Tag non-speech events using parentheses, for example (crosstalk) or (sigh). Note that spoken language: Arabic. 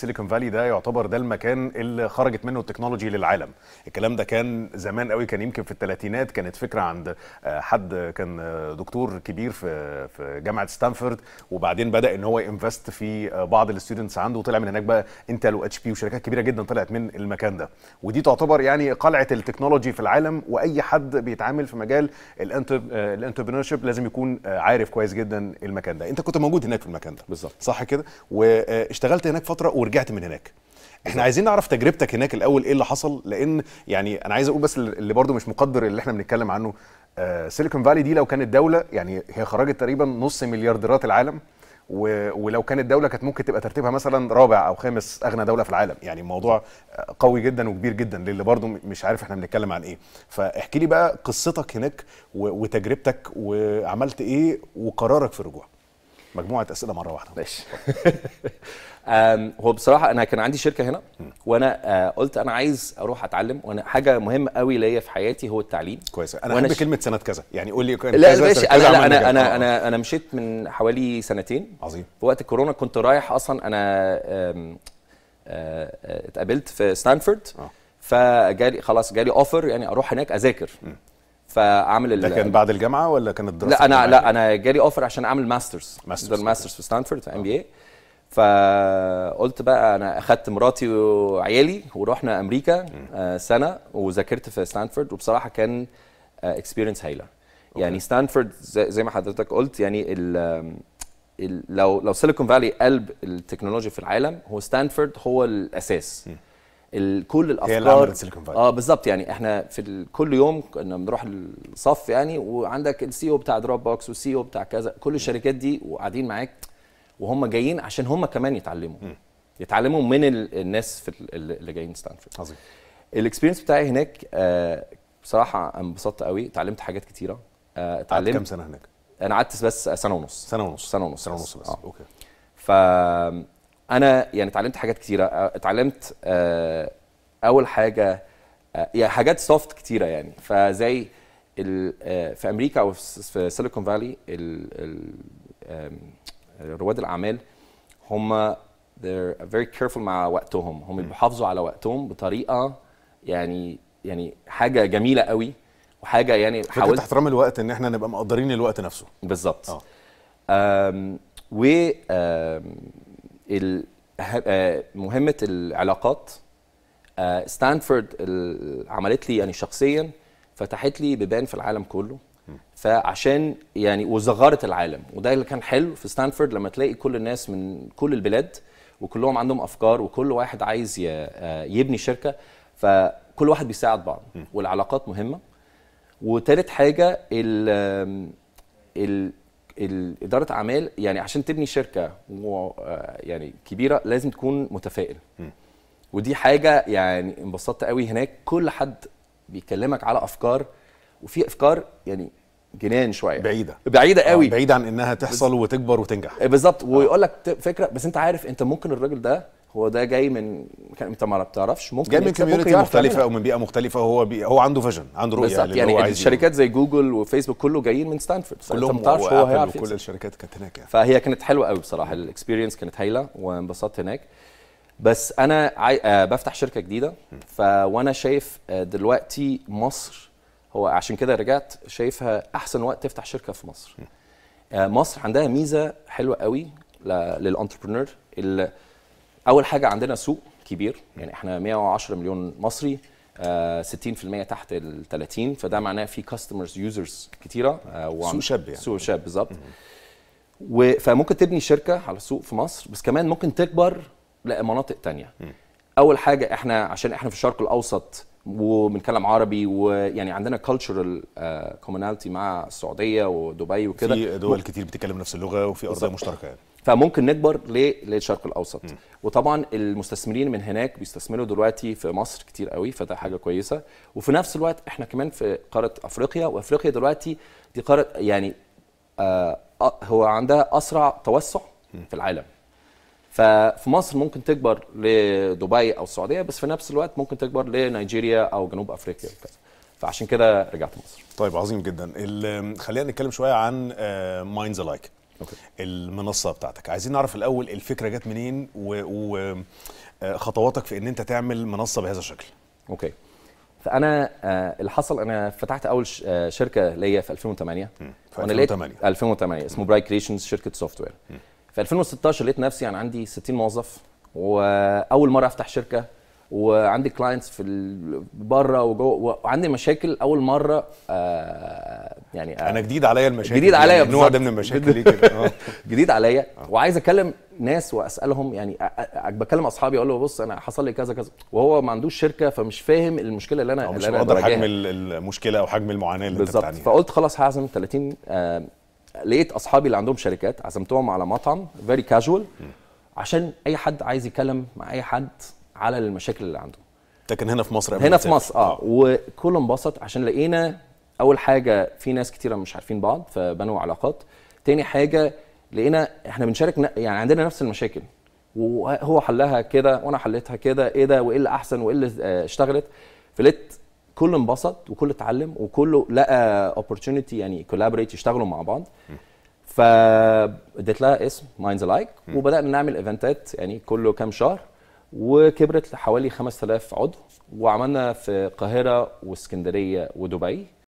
سيليكون فالي ده يعتبر ده المكان اللي خرجت منه التكنولوجي للعالم الكلام ده كان زمان قوي كان يمكن في الثلاثينات كانت فكره عند آه، حد كان آه، دكتور كبير في في جامعه ستانفورد وبعدين بدا ان هو انفست في آه، بعض الستودنتس عنده وطلع من هناك بقى انتل واتش بي وشركات كبيره جدا طلعت من المكان ده ودي تعتبر يعني قلعه التكنولوجي في العالم واي حد بيتعامل في مجال الانتربرنورشيب لازم يكون عارف كويس جدا المكان ده انت كنت موجود هناك في المكان ده بالظبط صح كده واشتغلت هناك فتره ورجعت من هناك احنا عايزين نعرف تجربتك هناك الاول ايه اللي حصل لان يعني انا عايز اقول بس اللي برضو مش مقدر اللي احنا بنتكلم عنه آه سيليكون فالي دي لو كانت دوله يعني هي خرجت تقريبا نص مليارديرات العالم ولو كانت دوله كانت ممكن تبقى ترتيبها مثلا رابع او خامس اغنى دوله في العالم يعني الموضوع آه، قوي جدا وكبير جدا للي برضو مش عارف احنا بنتكلم عن ايه فاحكي لي بقى قصتك هناك وتجربتك وعملت ايه وقرارك في الرجوع مجموعه اسئله مره واحده ماشي (laughs) هو بصراحه انا كان عندي شركه هنا وانا آه، قلت انا عايز اروح اتعلم وانا حاجه مهمه قوي ليا في حياتي هو التعليم كويس انا احب ش... كلمه سنه كذا يعني قول لي كان لا ماشي لا, لا انا انا آه. انا انا مشيت من حوالي سنتين عظيم في وقت الكورونا كنت رايح اصلا انا آه، اتقابلت في ستانفورد فجالي خلاص جالي اوفر يعني اروح هناك اذاكر فاعمل ده كان بعد الجامعه ولا كانت دراسه لا انا لا انا جالي اوفر عشان اعمل ماسترز ماسترز, ماسترز في ستانفورد في ام بي اي فقلت بقى انا اخدت مراتي وعيالي ورحنا امريكا آه، سنه وذاكرت في ستانفورد وبصراحه كان اكسبيرينس آه، هايله يعني ستانفورد زي ما حضرتك قلت يعني ال لو لو سيليكون فالي قلب التكنولوجيا في العالم هو ستانفورد هو الاساس كل الافكار هي اه بالظبط يعني احنا في كل يوم كنا بنروح الصف يعني وعندك السي او بتاع دروب بوكس والسي او بتاع كذا كل الشركات دي وقاعدين معاك وهم جايين عشان هم كمان يتعلموا يتعلموا من الناس في اللي جايين ستانفورد عظيم الاكسبيرينس بتاعي هناك آه، بصراحه انبسطت قوي اتعلمت حاجات كتيره آه، اتعلمت كام سنه هناك انا قعدت بس سنه ونص سنه ونص سنه ونص سنه ونص بس, بس. آه. اوكي ف انا يعني اتعلمت حاجات كتيره آه، اتعلمت اول حاجه يا يعني حاجات سوفت كتيره يعني فزي في امريكا او في سيليكون فالي رواد الاعمال هم they're very careful مع وقتهم هم بيحافظوا على وقتهم بطريقه يعني يعني حاجه جميله قوي وحاجه يعني حاولت احترام الوقت ان احنا نبقى مقدرين الوقت نفسه بالظبط آه. و آه، مهمه العلاقات ستانفورد آه، عملت لي يعني شخصيا فتحت لي بيبان في العالم كله فعشان يعني وزغرت العالم وده اللي كان حلو في ستانفورد لما تلاقي كل الناس من كل البلاد وكلهم عندهم افكار وكل واحد عايز آه، يبني شركه فكل واحد بيساعد بعض والعلاقات مهمه وتالت حاجه ال ال اداره اعمال يعني عشان تبني شركه آه، يعني كبيره لازم تكون متفائل ودي حاجه يعني انبسطت قوي هناك كل حد بيكلمك على افكار وفي افكار يعني جنان شويه بعيده بعيده آه، قوي بعيده عن انها تحصل بز... وتكبر وتنجح آه، بالظبط آه. ويقول لك فكره بس انت عارف انت ممكن الراجل ده هو ده جاي من انت ما بتعرفش ممكن جاي من كوميونتي مختلفه او من بيئه مختلفه هو بي... هو عنده فيجن عنده رؤيه بالظبط يعني الشركات زي جوجل وفيسبوك كله جايين من ستانفورد كلهم ما بتعرفش هو هيعرف كل الشركات كانت هناك يعني. فهي كانت حلوه قوي بصراحه الاكسبيرينس كانت هايله وانبسطت هناك بس انا عاي... بفتح شركه جديده فوانا شايف دلوقتي مصر هو عشان كده رجعت شايفها احسن وقت تفتح شركه في مصر آه، مصر عندها ميزه حلوه قوي للانتربرنور اول حاجه عندنا سوق كبير يعني احنا 110 مليون مصري 60% آه، تحت ال 30 فده معناه في كاستمرز يوزرز كتيره آه، سوق شاب يعني سوق شاب بالظبط فممكن تبني شركه على السوق في مصر بس كمان ممكن تكبر لمناطق تانية اول حاجه احنا عشان احنا في الشرق الاوسط وبنتكلم عربي ويعني عندنا كالتشرال آه، كوموناليتي مع السعوديه ودبي وكده في دول كتير بتتكلم نفس اللغه وفي ارضيه مشتركه يعني فممكن نكبر للشرق الاوسط م. وطبعا المستثمرين من هناك بيستثمروا دلوقتي في مصر كتير قوي فده حاجه كويسه وفي نفس الوقت احنا كمان في قاره افريقيا وافريقيا دلوقتي دي قاره يعني آه, آه، هو عندها اسرع توسع م. في العالم ففي مصر ممكن تكبر لدبي او السعوديه بس في نفس الوقت ممكن تكبر لنيجيريا او جنوب افريقيا وكذا فعشان كده رجعت مصر طيب عظيم جدا خلينا نتكلم شويه عن مايندز آه، لايك أوكي. المنصه بتاعتك عايزين نعرف الاول الفكره جت منين وخطواتك آه، في ان انت تعمل منصه بهذا الشكل اوكي فانا آه، اللي حصل انا فتحت اول شركه ليا في 2008 في 2008 2008 اسمه براي كريشنز شركه سوفت وير في 2016 لقيت نفسي انا يعني عندي 60 موظف واول مره افتح شركه وعندي كلاينتس في بره وجوه وعندي مشاكل اول مره آه، يعني آه، انا جديد عليا المشاكل جديد عليا يعني نوع ده من المشاكل ليه كده (laughs) آه. جديد عليا وعايز اكلم ناس واسالهم يعني بكلم اصحابي اقول له بص انا حصل لي كذا كذا وهو ما عندوش شركه فمش فاهم المشكله اللي انا مش مقدر حجم المشكله او حجم المعاناه اللي انت بالظبط فقلت خلاص هعزم 30 لقيت اصحابي اللي عندهم شركات عزمتهم على مطعم فيري كاجوال عشان اي حد عايز يتكلم مع اي حد على المشاكل اللي عنده ده كان هنا في مصر هنا في مصر آه. اه وكله انبسط عشان لقينا اول حاجه في ناس كتيره مش عارفين بعض فبنوا علاقات تاني حاجه لقينا احنا بنشارك يعني عندنا نفس المشاكل وهو حلها كده وانا حليتها كده ايه ده وايه اللي احسن وايه اللي آه، اشتغلت فلقيت كله انبسط وكله اتعلم وكله لقى اوبورتيونيتي يعني كولابريت يشتغلوا مع بعض فاديت لها اسم مايندز الايك وبدانا نعمل ايفنتات يعني كل كام شهر وكبرت لحوالي 5000 عضو وعملنا في القاهره واسكندريه ودبي